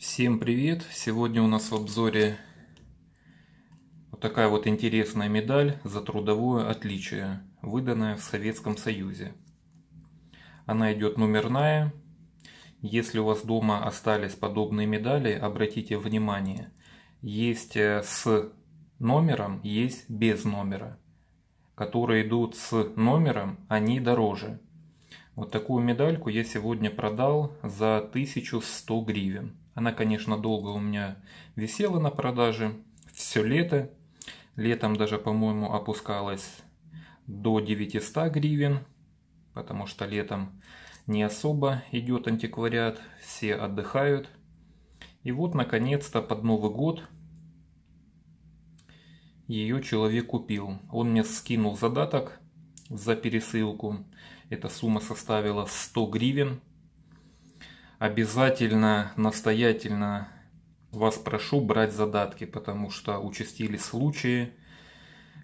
Всем привет! Сегодня у нас в обзоре вот такая вот интересная медаль за трудовое отличие, выданная в Советском Союзе. Она идет номерная. Если у вас дома остались подобные медали, обратите внимание, есть э, с номером, есть без номера. Которые идут с номером, они дороже. Вот такую медальку я сегодня продал за 1100 гривен. Она, конечно, долго у меня висела на продаже, все лето. Летом даже, по-моему, опускалась до 900 гривен, потому что летом не особо идет антиквариат, все отдыхают. И вот, наконец-то, под Новый год ее человек купил. Он мне скинул задаток за пересылку. Эта сумма составила 100 гривен. Обязательно, настоятельно вас прошу брать задатки, потому что участились случаи,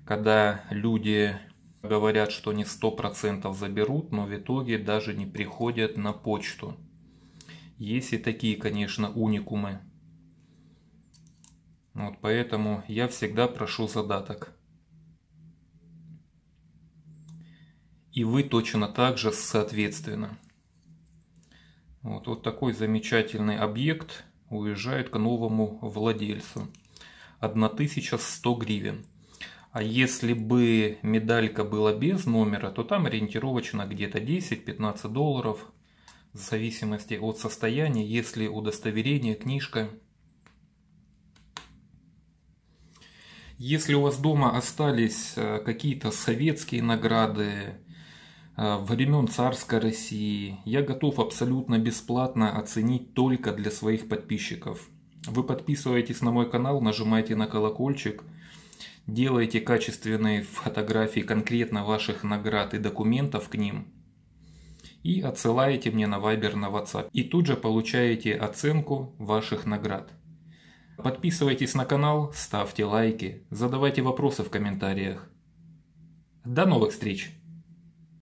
когда люди говорят, что не 100% заберут, но в итоге даже не приходят на почту. Есть и такие, конечно, уникумы. Вот поэтому я всегда прошу задаток. и вы точно так же соответственно. Вот, вот такой замечательный объект уезжает к новому владельцу. 1100 гривен. А если бы медалька была без номера, то там ориентировочно где-то 10-15 долларов, в зависимости от состояния, если удостоверение, книжка. Если у вас дома остались э, какие-то советские награды, Э, времен царской России я готов абсолютно бесплатно оценить только для своих подписчиков. Вы подписываетесь на мой канал, нажимаете на колокольчик, делаете качественные фотографии конкретно ваших наград и документов к ним и отсылаете мне на Viber на WhatsApp. И тут же получаете оценку ваших наград. Подписывайтесь на канал, ставьте лайки, задавайте вопросы в комментариях. До новых встреч!